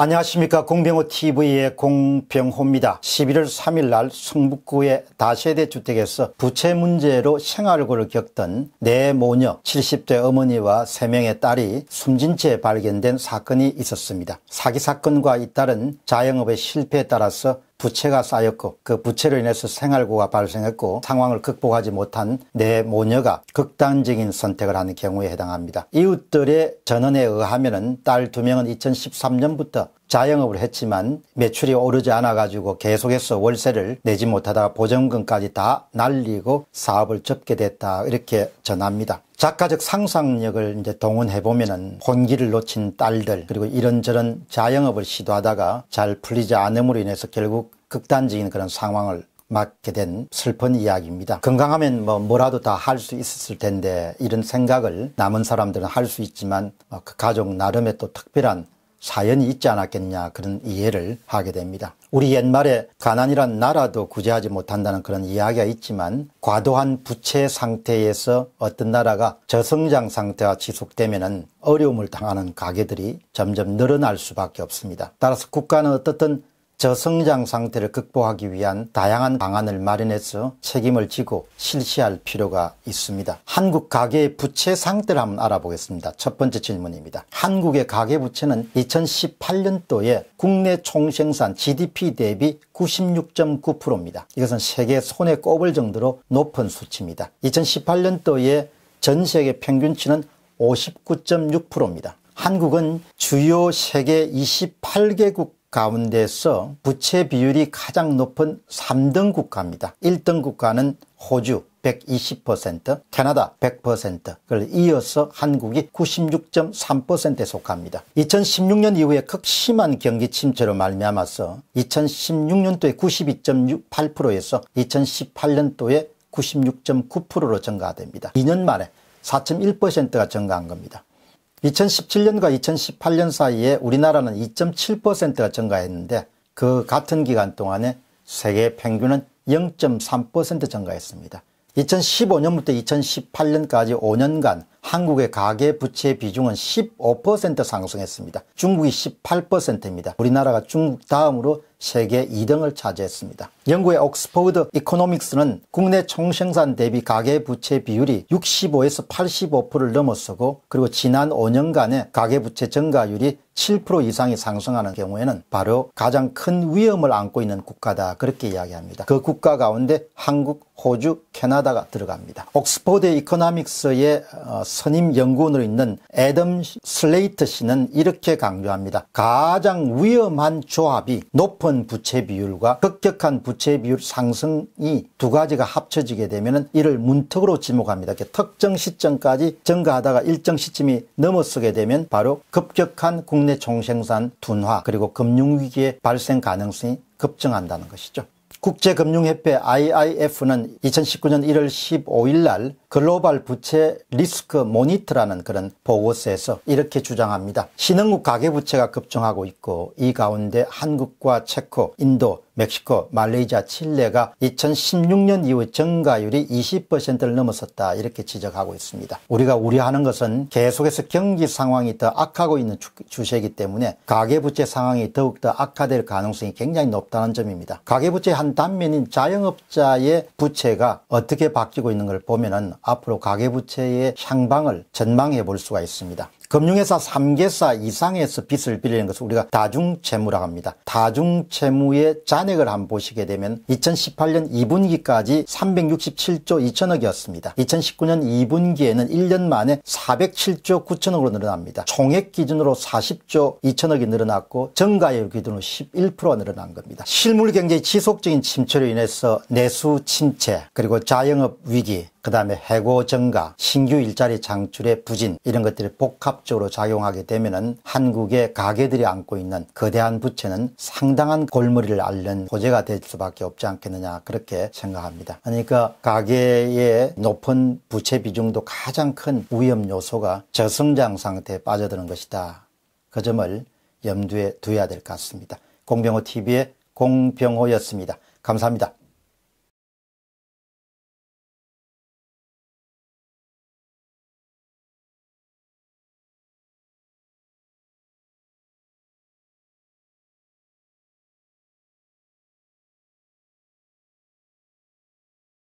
안녕하십니까 공병호TV의 공병호입니다. 11월 3일날 성북구의 다세대 주택에서 부채 문제로 생활고를 겪던 내 모녀 70대 어머니와 3명의 딸이 숨진 채 발견된 사건이 있었습니다. 사기 사건과 잇따른 자영업의 실패에 따라서 부채가 쌓였고 그 부채로 인해서 생활고가 발생했고 상황을 극복하지 못한 내 모녀가 극단적인 선택을 하는 경우에 해당합니다. 이웃들의 전언에 의하면 딸두 명은 2013년부터 자영업을 했지만 매출이 오르지 않아 가지고 계속해서 월세를 내지 못하다가 보증금까지 다 날리고 사업을 접게 됐다 이렇게 전합니다. 작가적 상상력을 이제 동원해 보면은 혼기를 놓친 딸들 그리고 이런저런 자영업을 시도하다가 잘 풀리지 않음으로 인해서 결국 극단적인 그런 상황을 맞게 된 슬픈 이야기입니다. 건강하면 뭐 뭐라도 다 할 수 있었을 텐데 이런 생각을 남은 사람들은 할 수 있지만 뭐 그 가족 나름의 또 특별한 사연이 있지 않았겠냐 그런 이해를 하게 됩니다. 우리 옛말에 가난이란 나라도 구제하지 못한다는 그런 이야기가 있지만 과도한 부채 상태에서 어떤 나라가 저성장 상태가 지속되면 어려움을 당하는 가게들이 점점 늘어날 수밖에 없습니다. 따라서 국가는 어떻든 저성장 상태를 극복하기 위한 다양한 방안을 마련해서 책임을 지고 실시할 필요가 있습니다. 한국 가계 부채 상태를 한번 알아보겠습니다. 첫 번째 질문입니다. 한국의 가계 부채는 2018년도에 국내 총생산 GDP 대비 96.9%입니다. 이것은 세계 손에 꼽을 정도로 높은 수치입니다. 2018년도에 전 세계 평균치는 59.6%입니다. 한국은 주요 세계 28개국 가운데서 부채 비율이 가장 높은 3등 국가입니다. 1등 국가는 호주 120%, 캐나다 100%, 그 이어서 한국이 96.3%에 속합니다. 2016년 이후에 극심한 경기 침체로 말미암아서 2016년도에 9 2 8에서 2018년도에 96.9%로 증가됩니다. 2년 만에 4.1%가 증가한 겁니다. 2017년과 2018년 사이에 우리나라는 2.7%가 증가했는데 그 같은 기간 동안에 세계 평균은 0.3% 증가했습니다. 2015년부터 2018년까지 5년간 한국의 가계 부채 비중은 15% 상승했습니다. 중국이 18%입니다. 우리나라가 중국 다음으로 세계 2등을 차지했습니다. 영국의 옥스퍼드 이코노믹스는 국내 총생산 대비 가계부채 비율이 65에서 85%를 넘어서고 그리고 지난 5년간의 가계부채 증가율이 7% 이상이 상승하는 경우에는 바로 가장 큰 위험을 안고 있는 국가다 그렇게 이야기합니다. 그 국가 가운데 한국, 호주, 캐나다가 들어갑니다. 옥스퍼드 이코노믹스의 어, 선임 연구원으로 있는 애덤 슬레이트 씨는 이렇게 강조합니다. 가장 위험한 조합이 높은 높은 부채 비율과 급격한 부채 비율 상승이 두 가지가 합쳐지게 되면 이를 문턱으로 지목합니다. 특정 시점까지 증가하다가 일정 시점이 넘어서게 되면 바로 급격한 국내 총생산 둔화 그리고 금융위기의 발생 가능성이 급증한다는 것이죠. 국제금융협회 IIF는 2019년 1월 15일 날 글로벌 부채 리스크 모니터라는 그런 보고서에서 이렇게 주장합니다. 신흥국 가계부채가 급증하고 있고 이 가운데 한국과 체코, 인도, 멕시코, 말레이시아, 칠레가 2016년 이후 증가율이 20%를 넘어섰다 이렇게 지적하고 있습니다. 우리가 우려하는 것은 계속해서 경기 상황이 더 악화하고 있는 추세이기 때문에 가계부채 상황이 더욱더 악화될 가능성이 굉장히 높다는 점입니다. 가계부채 한 단면인 자영업자의 부채가 어떻게 바뀌고 있는 걸 보면 앞으로 가계부채의 향방을 전망해 볼 수가 있습니다. 금융회사 3개사 이상에서 빚을 빌리는 것을 우리가 다중채무라고 합니다. 다중채무의 잔액을 한번 보시게 되면 2018년 2분기까지 367조 2천억이었습니다. 2019년 2분기에는 1년 만에 407조 9천억으로 늘어납니다. 총액 기준으로 40조 2천억이 늘어났고 증가율 기준으로 1 1 늘어난 겁니다. 실물 경제의 지속적인 침체로 인해서 내수 침체 그리고 자영업 위기 그 다음에 해고 증가, 신규 일자리 창출의 부진 이런 것들이 복합적으로 작용하게 되면은 한국의 가게들이 안고 있는 거대한 부채는 상당한 골머리를 앓는 호재가 될 수밖에 없지 않겠느냐 그렇게 생각합니다. 그러니까 가게의 높은 부채 비중도 가장 큰 위험 요소가 저성장 상태에 빠져드는 것이다. 그 점을 염두에 두어야 될 것 같습니다. 공병호 TV의 공병호였습니다. 감사합니다.